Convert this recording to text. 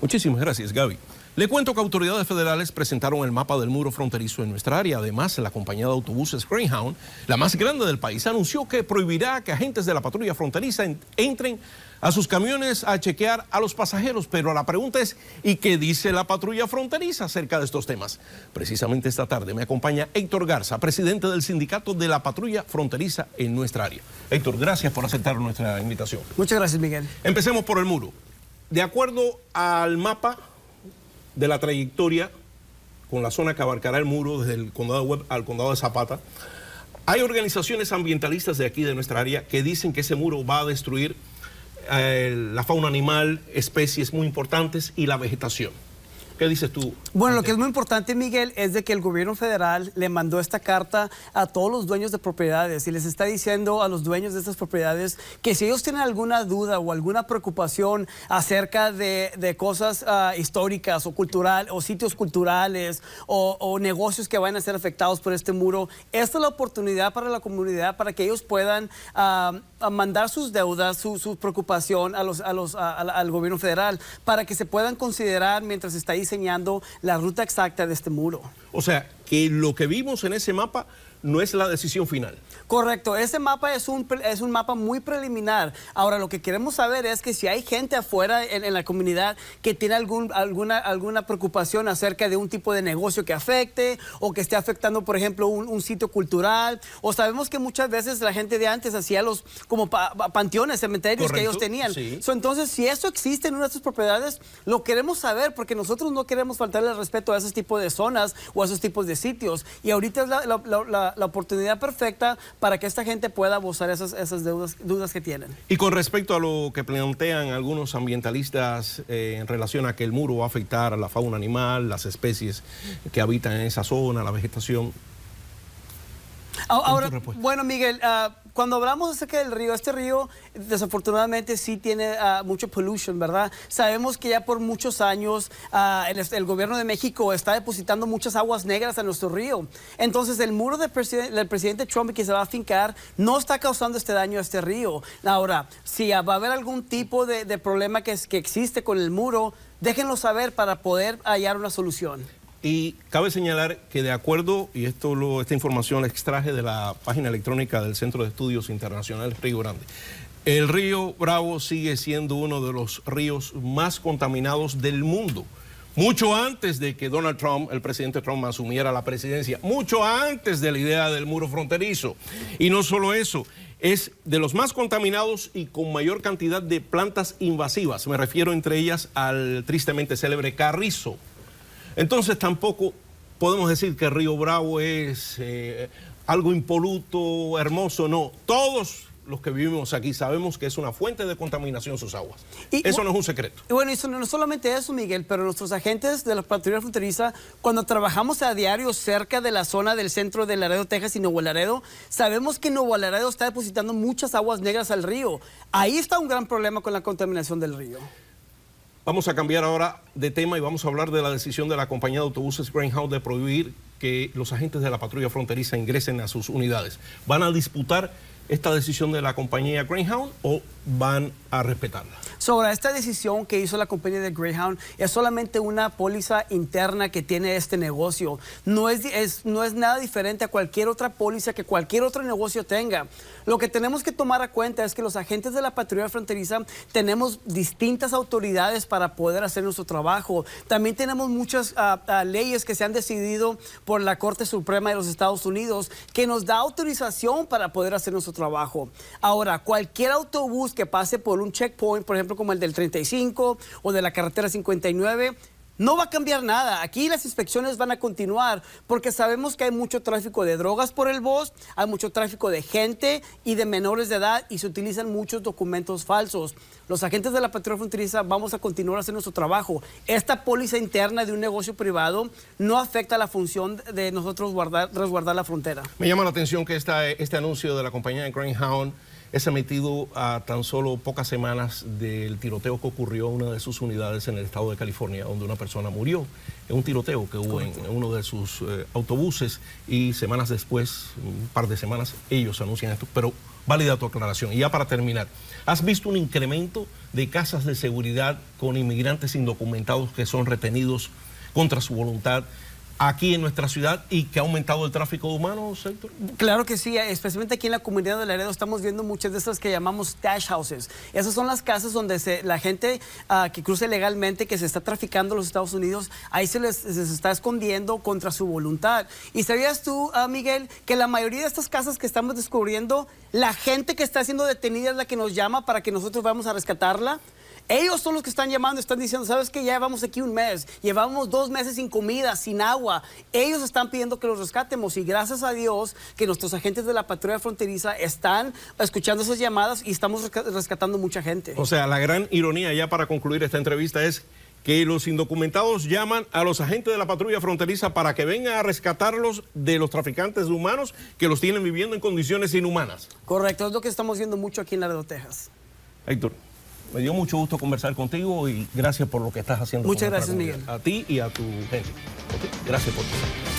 Muchísimas gracias, Gaby. Le cuento que autoridades federales presentaron el mapa del muro fronterizo en nuestra área. Además, la compañía de autobuses Greyhound, la más grande del país, anunció que prohibirá que agentes de la patrulla fronteriza entren a sus camiones a chequear a los pasajeros. Pero la pregunta es, ¿y qué dice la patrulla fronteriza acerca de estos temas? Precisamente esta tarde me acompaña Héctor Garza, presidente del sindicato de la patrulla fronteriza en nuestra área. Héctor, gracias por aceptar nuestra invitación. Muchas gracias, Miguel. Empecemos por el muro. De acuerdo al mapa de la trayectoria con la zona que abarcará el muro desde el condado de Webb al condado de Zapata, hay organizaciones ambientalistas de aquí, de nuestra área, que dicen que ese muro va a destruir eh, la fauna animal, especies muy importantes y la vegetación. ¿Qué dices tú? Bueno, lo que es muy importante, Miguel, es de que el gobierno federal le mandó esta carta a todos los dueños de propiedades y les está diciendo a los dueños de estas propiedades que si ellos tienen alguna duda o alguna preocupación acerca de, cosas ah, históricas o cultural o sitios culturales o, negocios que van a ser afectados por este muro, esta es la oportunidad para la comunidad para que ellos puedan ah, mandar sus deudas, su, preocupación a los, los, al gobierno federal para que se puedan considerar mientras está ahí diseñando la ruta exacta de este muro. O sea, que lo que vimos en ese mapa no es la decisión final. Correcto, ese mapa es un, es un mapa muy preliminar. Ahora, lo que queremos saber es que si hay gente afuera en, la comunidad que tiene algún, alguna, alguna preocupación acerca de un tipo de negocio que afecte o que esté afectando, por ejemplo, un, sitio cultural. O sabemos que muchas veces la gente de antes hacía los como panteones, cementerios que ellos tenían. entonces, si eso existe en una de sus propiedades, lo queremos saber porque nosotros no queremos faltarle el respeto a esos tipos de zonas o a esos tipos de sitios. Y ahorita es la, oportunidad perfecta para que esta gente pueda abusar esas, esas deudas, dudas que tienen. Y con respecto a lo que plantean algunos ambientalistas eh, en relación a que el muro va a afectar a la fauna animal, las especies que habitan en esa zona, la vegetación, Ah, ahora, bueno, Miguel, ah, cuando hablamos acerca del río, este río desafortunadamente sí tiene mucha ah, mucho pollution, ¿verdad? Sabemos que ya por muchos años el, gobierno de México está depositando muchas aguas negras a nuestro río. Entonces el muro del, presidente Trump que se va a fincar no está causando este daño a este río. Ahora, si va a haber algún tipo de, problema que, que existe con el muro, déjenlo saber para poder hallar una solución. Y cabe señalar que de acuerdo, y esto esta información la extraje de la página electrónica del Centro de Estudios Internacionales Río Grande, el río Bravo sigue siendo uno de los ríos más contaminados del mundo. Mucho antes de que Donald Trump, el presidente Trump, asumiera la presidencia, mucho antes de la idea del muro fronterizo. Y no solo eso, es de los más contaminados y con mayor cantidad de plantas invasivas. Me refiero entre ellas al tristemente célebre carrizo, entonces tampoco podemos decir que Río Bravo es eh, algo impoluto, hermoso, no. Todos los que vivimos aquí sabemos que es una fuente de contaminación sus aguas. Y, eso no es un secreto. Y bueno, y no solamente eso, Miguel, pero nuestros agentes de la patrulla fronteriza, cuando trabajamos a diario cerca de la zona del centro de Laredo, Texas y Nuevo Laredo, sabemos que Nuevo Laredo está depositando muchas aguas negras al río. Ahí está un gran problema con la contaminación del río. Vamos a cambiar ahora de tema y vamos a hablar de la decisión de la compañía de autobuses Greenhouse de prohibir que los agentes de la patrulla fronteriza ingresen a sus unidades. Van a disputar esta decisión de la compañía Greyhound o van a respetarla? Sobre esta decisión que hizo la compañía de Greyhound, es solamente una póliza interna que tiene este negocio. No es, no es nada diferente a cualquier otra póliza que cualquier otro negocio tenga. Lo que tenemos que tomar a cuenta es que los agentes de la patrulla fronteriza tenemos distintas autoridades para poder hacer nuestro trabajo. También tenemos muchas ah, ah, leyes que se han decidido por la Corte Suprema de los Estados Unidos que nos da autorización para poder hacer nuestro trabajo. Ahora, cualquier autobús que pase por un checkpoint, por ejemplo, como el del 35 o de la carretera 59, no va a cambiar nada. Aquí las inspecciones van a continuar porque sabemos que hay mucho tráfico de drogas por el bosque, hay mucho tráfico de gente y de menores de edad y se utilizan muchos documentos falsos. Los agentes de la patrulla fronteriza vamos a continuar haciendo nuestro trabajo. Esta póliza interna de un negocio privado no afecta la función de nosotros resguardar la frontera. Me llama la atención que este anuncio de la compañía Hound es emitido a tan solo pocas semanas del tiroteo que ocurrió en una de sus unidades en el estado de California, donde una persona murió en un tiroteo que hubo en, uno de sus eh, autobuses y semanas después, un par de semanas, ellos anuncian esto. Pero válida tu aclaración. Y ya para terminar, ¿has visto un incremento de casas de seguridad con inmigrantes indocumentados que son retenidos contra su voluntad aquí en nuestra ciudad y que ha aumentado el tráfico humano, sector? Claro que sí, especialmente aquí en la comunidad de Laredo estamos viendo muchas de estas que llamamos dash houses. Esas son las casas donde la gente ah, que cruce legalmente, que se está traficando a los Estados Unidos, ahí se les, está escondiendo contra su voluntad. ¿Y sabías tú, ah, Miguel, que la mayoría de estas casas que estamos descubriendo, la gente que está siendo detenida es la que nos llama para que nosotros vamos a rescatarla? Ellos son los que están llamando, están diciendo, ¿sabes qué? Ya llevamos aquí un mes, llevamos dos meses sin comida, sin agua. Ellos están pidiendo que los rescatemos y gracias a Dios que nuestros agentes de la patrulla fronteriza están escuchando esas llamadas y estamos rescatando mucha gente. O sea, la gran ironía ya para concluir esta entrevista es que los indocumentados llaman a los agentes de la patrulla fronteriza para que vengan a rescatarlos de los traficantes de humanos que los tienen viviendo en condiciones inhumanas. Correcto, es lo que estamos viendo mucho aquí en Laredo, Texas. Héctor. Me dio mucho gusto conversar contigo y gracias por lo que estás haciendo. Muchas gracias, Miguel. A ti y a tu gente. Gracias por tu